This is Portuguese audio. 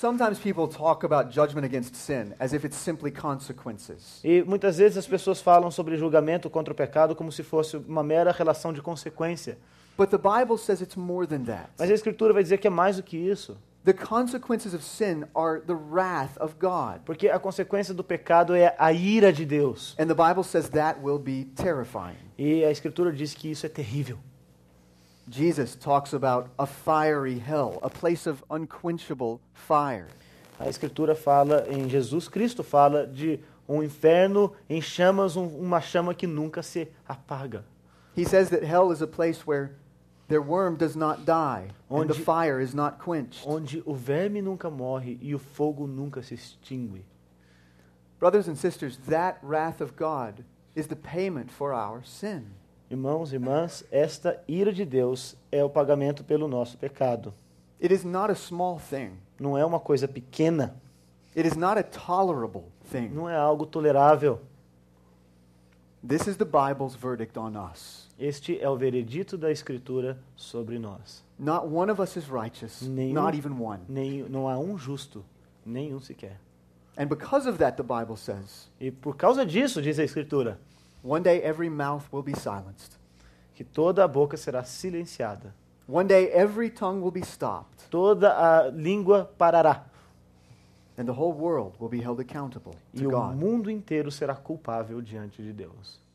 Sometimes people talk about judgment against sin as if it's simply consequences. E muitas vezes as pessoas falam sobre julgamento contra o pecado como se fosse uma mera relação de consequência. But the Bible says it's more than that. Mas a escritura vai dizer que é mais do que isso. The consequences of sin are the wrath of God. Porque a consequência do pecado é a ira de Deus. And the Bible says that will be terrifying. E a escritura diz que isso é terrível. Jesus talks about a fiery hell, a place of unquenchable fire. A escritura fala em Jesus Cristo fala de um inferno em chamas, um, uma chama que nunca se apaga. He says that hell is a place where their worm does not die onde, and the fire is not quenched. Onde o verme nunca morre e o fogo nunca se extingue. Brothers and sisters, that wrath of God is the payment for our sin. Irmãos e irmãs, esta ira de Deus é o pagamento pelo nosso pecado. It is not a small thing. Não é uma coisa pequena. It is not a tolerable thing. Não é algo tolerável. This is the Bible's verdict on us. Este é o veredito da escritura sobre nós. Not one of us is righteous, nenhum, not even one. não há um justo, nenhum sequer. And because of that the Bible says. E por causa disso diz a escritura. One day every mouth will be silenced. Que toda a boca será silenciada. One day every tongue will be stopped. Toda a língua parará. And the whole world will be held accountable to God. e o mundo inteiro será culpável diante de Deus.